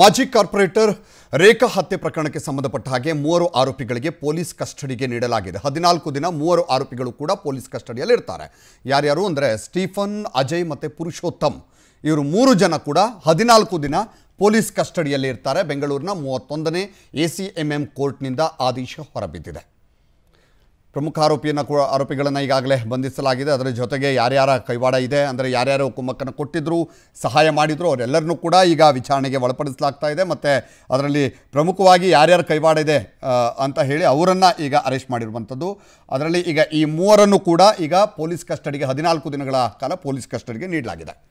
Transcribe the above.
ಮಾಜಿ ಕಾರ್ಪೊರೇಟರ್ ರೇಖಾ ಹತ್ಯೆ ಪ್ರಕರಣಕ್ಕೆ ಸಂಬಂಧಪಟ್ಟ ಹಾಗೆ ಮೂವರು ಆರೋಪಿಗಳಿಗೆ ಪೊಲೀಸ್ ಕಸ್ಟಡಿಗೆ ನೀಡಲಾಗಿದೆ ಹದಿನಾಲ್ಕು ದಿನ ಮೂವರು ಆರೋಪಿಗಳು ಕೂಡ ಪೊಲೀಸ್ ಕಸ್ಟಡಿಯಲ್ಲಿ ಇರ್ತಾರೆ ಯಾರ್ಯಾರು ಅಂದರೆ ಸ್ಟೀಫನ್ ಅಜಯ್ ಮತ್ತು ಪುರುಷೋತ್ತಮ್ ಇವರು ಮೂರು ಜನ ಕೂಡ ಹದಿನಾಲ್ಕು ದಿನ ಪೊಲೀಸ್ ಕಸ್ಟಡಿಯಲ್ಲಿ ಇರ್ತಾರೆ ಬೆಂಗಳೂರಿನ ಮೂವತ್ತೊಂದನೇ ಎ ಸಿ ಎಂ ಎಂ ಕೋರ್ಟ್ನಿಂದ ಆದೇಶ ಹೊರಬಿದ್ದಿದೆ ಪ್ರಮುಖ ಆರೋಪಿಯನ್ನು ಕೂಡ ಆರೋಪಿಗಳನ್ನು ಈಗಾಗಲೇ ಬಂಧಿಸಲಾಗಿದೆ ಅದರ ಜೊತೆಗೆ ಯಾರ್ಯಾರ ಕೈವಾಡ ಇದೆ ಅಂದರೆ ಯಾರ್ಯಾರು ಕುಮ್ಮಕ್ಕನ್ನು ಕೊಟ್ಟಿದ್ದರು ಸಹಾಯ ಮಾಡಿದರು ಅವರೆಲ್ಲರನ್ನೂ ಕೂಡ ಈಗ ವಿಚಾರಣೆಗೆ ಒಳಪಡಿಸಲಾಗ್ತಾ ಇದೆ ಮತ್ತು ಅದರಲ್ಲಿ ಪ್ರಮುಖವಾಗಿ ಯಾರ್ಯಾರ ಕೈವಾಡ ಇದೆ ಅಂತ ಹೇಳಿ ಅವರನ್ನು ಈಗ ಅರೆಸ್ಟ್ ಮಾಡಿರುವಂಥದ್ದು ಅದರಲ್ಲಿ ಈಗ ಈ ಮೂವರನ್ನು ಕೂಡ ಈಗ ಪೊಲೀಸ್ ಕಸ್ಟಡಿಗೆ ಹದಿನಾಲ್ಕು ದಿನಗಳ ಕಾಲ ಪೊಲೀಸ್ ಕಸ್ಟಡಿಗೆ ನೀಡಲಾಗಿದೆ